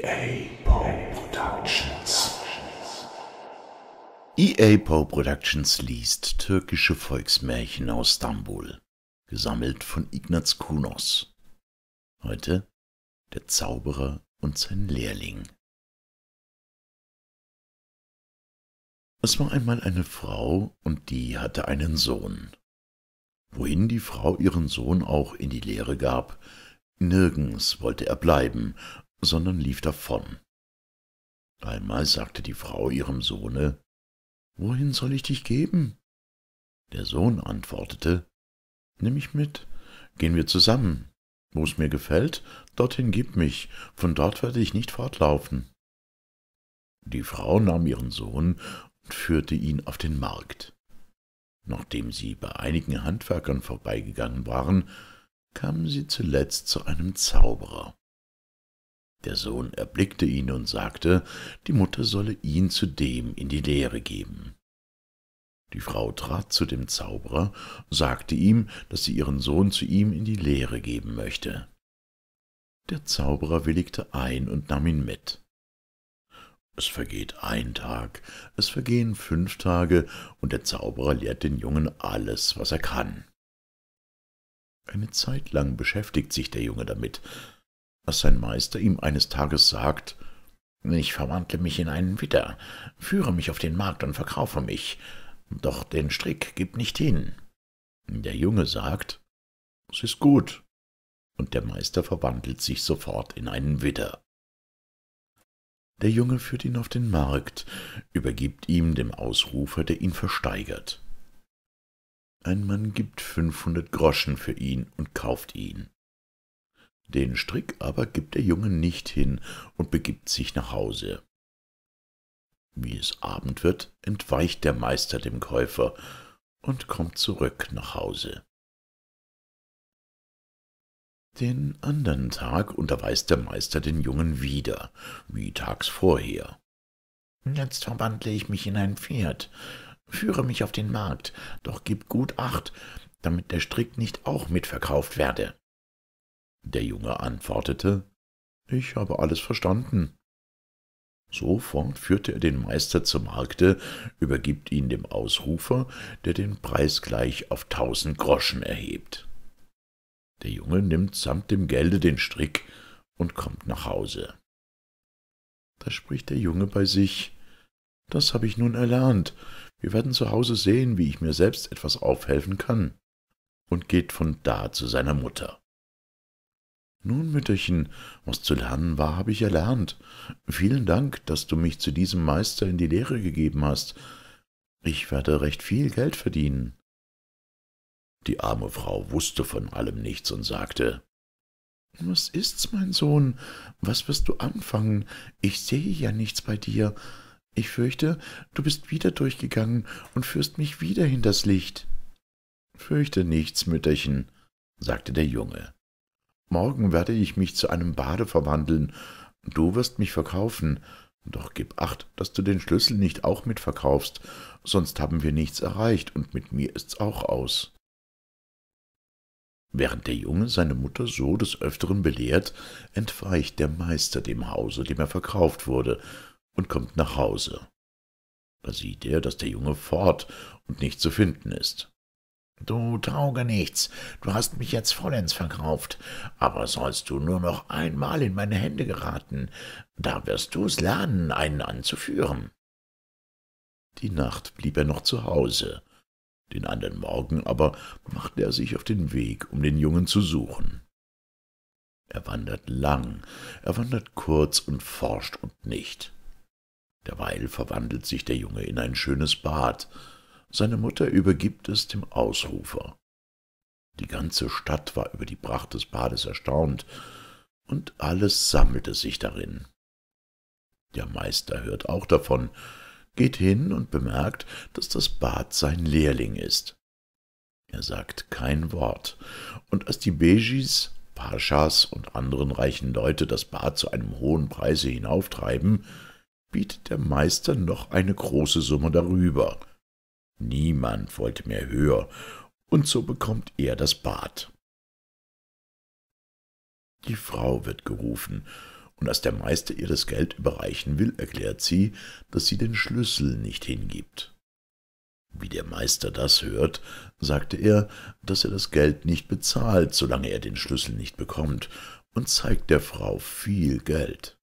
EA Poe Productions. EA Poe Productions liest türkische Volksmärchen aus Stambul, gesammelt von Ignaz Kunos. Heute der Zauberer und sein Lehrling. Es war einmal eine Frau, und die hatte einen Sohn. Wohin die Frau ihren Sohn auch in die Lehre gab, Nirgends wollte er bleiben, sondern lief davon. Einmal sagte die Frau ihrem Sohne, Wohin soll ich dich geben? Der Sohn antwortete, Nimm mich mit, gehen wir zusammen. Wo es mir gefällt, dorthin gib mich, von dort werde ich nicht fortlaufen. Die Frau nahm ihren Sohn und führte ihn auf den Markt. Nachdem sie bei einigen Handwerkern vorbeigegangen waren, kamen sie zuletzt zu einem Zauberer. Der Sohn erblickte ihn und sagte, die Mutter solle ihn zudem in die Lehre geben. Die Frau trat zu dem Zauberer, sagte ihm, dass sie ihren Sohn zu ihm in die Lehre geben möchte. Der Zauberer willigte ein und nahm ihn mit. Es vergeht ein Tag, es vergehen fünf Tage, und der Zauberer lehrt den Jungen alles, was er kann. Eine Zeit lang beschäftigt sich der Junge damit, was sein Meister ihm eines Tages sagt, ich verwandle mich in einen Witter, führe mich auf den Markt und verkaufe mich, doch den Strick gib nicht hin. Der Junge sagt, es ist gut, und der Meister verwandelt sich sofort in einen Witter. Der Junge führt ihn auf den Markt, übergibt ihm dem Ausrufer, der ihn versteigert. Ein Mann gibt fünfhundert Groschen für ihn und kauft ihn. Den Strick aber gibt der Junge nicht hin und begibt sich nach Hause. Wie es Abend wird, entweicht der Meister dem Käufer und kommt zurück nach Hause. Den andern Tag unterweist der Meister den Jungen wieder, wie tags vorher. Jetzt verwandle ich mich in ein Pferd, führe mich auf den Markt, doch gib gut Acht, damit der Strick nicht auch mitverkauft werde. Der Junge antwortete Ich habe alles verstanden. Sofort führt er den Meister zum Markte, übergibt ihn dem Ausrufer, der den Preis gleich auf tausend Groschen erhebt. Der Junge nimmt samt dem Gelde den Strick und kommt nach Hause. Da spricht der Junge bei sich Das habe ich nun erlernt. Wir werden zu Hause sehen, wie ich mir selbst etwas aufhelfen kann, und geht von da zu seiner Mutter. »Nun, Mütterchen, was zu lernen war, habe ich erlernt. Vielen Dank, dass du mich zu diesem Meister in die Lehre gegeben hast. Ich werde recht viel Geld verdienen.« Die arme Frau wusste von allem nichts und sagte, »Was ist's, mein Sohn? Was wirst du anfangen? Ich sehe ja nichts bei dir. Ich fürchte, du bist wieder durchgegangen und führst mich wieder hinters Licht.« »Fürchte nichts, Mütterchen«, sagte der Junge. Morgen werde ich mich zu einem Bade verwandeln, du wirst mich verkaufen, doch gib acht, dass du den Schlüssel nicht auch mitverkaufst, sonst haben wir nichts erreicht, und mit mir ist's auch aus.« Während der Junge seine Mutter so des Öfteren belehrt, entweicht der Meister dem Hause, dem er verkauft wurde, und kommt nach Hause. Da sieht er, dass der Junge fort und nicht zu finden ist. Du trauge nichts, du hast mich jetzt vollends verkauft, aber sollst du nur noch einmal in meine Hände geraten, da wirst du's lernen, einen anzuführen. Die Nacht blieb er noch zu Hause, den anderen Morgen aber machte er sich auf den Weg, um den Jungen zu suchen. Er wandert lang, er wandert kurz und forscht und nicht. Derweil verwandelt sich der Junge in ein schönes Bad, seine Mutter übergibt es dem Ausrufer. Die ganze Stadt war über die Pracht des Bades erstaunt, und alles sammelte sich darin. Der Meister hört auch davon, geht hin und bemerkt, dass das Bad sein Lehrling ist. Er sagt kein Wort, und als die Bejis, Paschas und anderen reichen Leute das Bad zu einem hohen Preise hinauftreiben, bietet der Meister noch eine große Summe darüber, Niemand wollte mehr höher, und so bekommt er das Bad. Die Frau wird gerufen, und als der Meister ihr das Geld überreichen will, erklärt sie, dass sie den Schlüssel nicht hingibt. Wie der Meister das hört, sagte er, dass er das Geld nicht bezahlt, solange er den Schlüssel nicht bekommt, und zeigt der Frau viel Geld.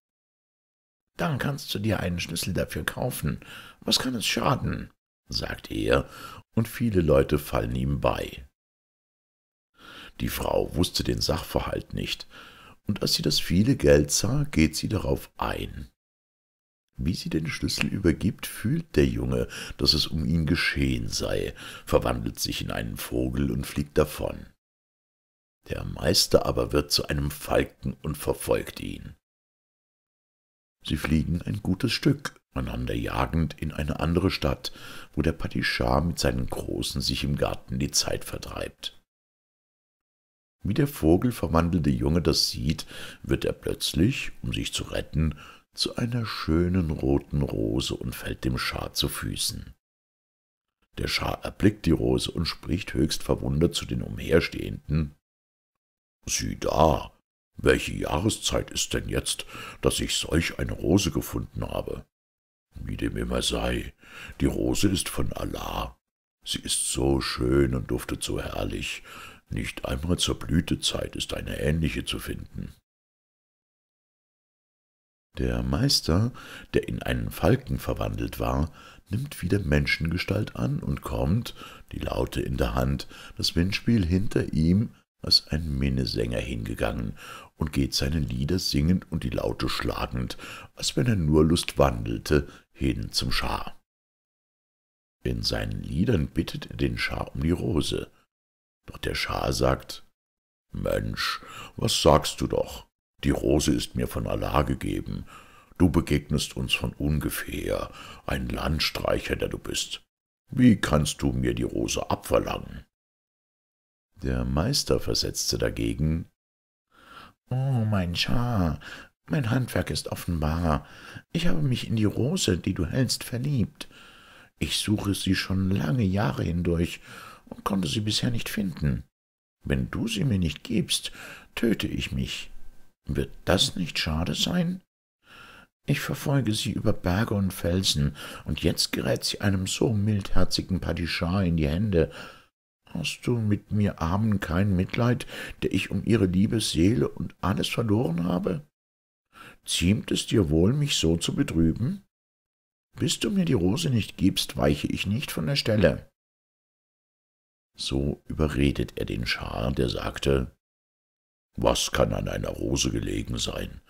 Dann kannst du dir einen Schlüssel dafür kaufen. Was kann es schaden? sagt er, und viele Leute fallen ihm bei. Die Frau wusste den Sachverhalt nicht, und als sie das viele Geld sah, geht sie darauf ein. Wie sie den Schlüssel übergibt, fühlt der Junge, dass es um ihn geschehen sei, verwandelt sich in einen Vogel und fliegt davon. Der Meister aber wird zu einem Falken und verfolgt ihn. Sie fliegen ein gutes Stück, einander jagend in eine andere Stadt, wo der Padischah mit seinen Großen sich im Garten die Zeit vertreibt. Wie der vogelverwandelte Junge das sieht, wird er plötzlich, um sich zu retten, zu einer schönen roten Rose und fällt dem Schar zu Füßen. Der Schar erblickt die Rose und spricht höchst verwundert zu den Umherstehenden. Sieh da, welche Jahreszeit ist denn jetzt, dass ich solch eine Rose gefunden habe? Wie dem immer sei, die Rose ist von Allah. Sie ist so schön und duftet so herrlich. Nicht einmal zur Blütezeit ist eine ähnliche zu finden. Der Meister, der in einen Falken verwandelt war, nimmt wieder Menschengestalt an und kommt, die Laute in der Hand, das Windspiel hinter ihm, als ein Minnesänger hingegangen und geht seine Lieder singend und die Laute schlagend, als wenn er nur Lust wandelte hin zum Schar. In seinen Liedern bittet er den Schar um die Rose, doch der Schar sagt, »Mensch, was sagst du doch? Die Rose ist mir von Allah gegeben. Du begegnest uns von ungefähr, ein Landstreicher, der du bist. Wie kannst du mir die Rose abverlangen?« Der Meister versetzte dagegen, »O oh, mein Schar, mein Handwerk ist offenbar. Ich habe mich in die Rose, die du hältst, verliebt. Ich suche sie schon lange Jahre hindurch und konnte sie bisher nicht finden. Wenn du sie mir nicht gibst, töte ich mich. Wird das nicht schade sein? Ich verfolge sie über Berge und Felsen, und jetzt gerät sie einem so mildherzigen Padischar in die Hände. Hast du mit mir Armen kein Mitleid, der ich um ihre liebe Seele und alles verloren habe? ziemt es dir wohl, mich so zu betrüben? Bis du mir die Rose nicht gibst, weiche ich nicht von der Stelle.« So überredet er den Schar, der sagte, »Was kann an einer Rose gelegen sein?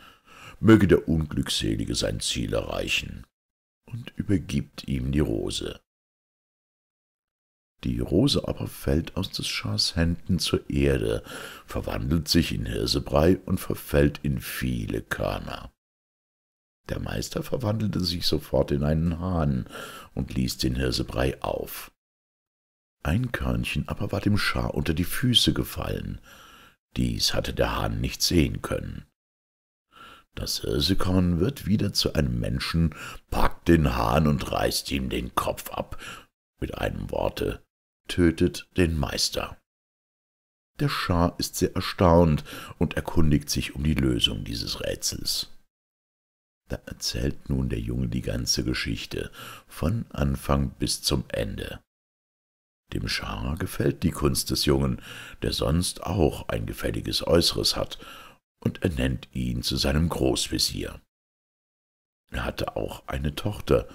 Möge der Unglückselige sein Ziel erreichen.« und übergibt ihm die Rose. Die Rose aber fällt aus des Schars Händen zur Erde, verwandelt sich in Hirsebrei und verfällt in viele Körner. Der Meister verwandelte sich sofort in einen Hahn und ließ den Hirsebrei auf. Ein Körnchen aber war dem Schar unter die Füße gefallen. Dies hatte der Hahn nicht sehen können. Das Hirsekorn wird wieder zu einem Menschen, packt den Hahn und reißt ihm den Kopf ab. Mit einem Worte, tötet den Meister. Der Schah ist sehr erstaunt und erkundigt sich um die Lösung dieses Rätsels. Da erzählt nun der Junge die ganze Geschichte, von Anfang bis zum Ende. Dem Schah gefällt die Kunst des Jungen, der sonst auch ein gefälliges Äußeres hat, und er nennt ihn zu seinem Großvezier. Er hatte auch eine Tochter,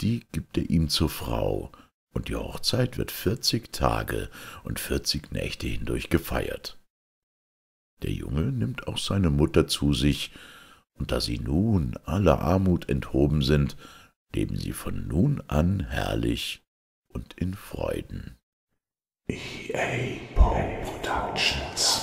die gibt er ihm zur Frau, und die Hochzeit wird vierzig Tage und vierzig Nächte hindurch gefeiert. Der Junge nimmt auch seine Mutter zu sich, und da sie nun aller Armut enthoben sind, leben sie von nun an herrlich und in Freuden. EA Pro Productions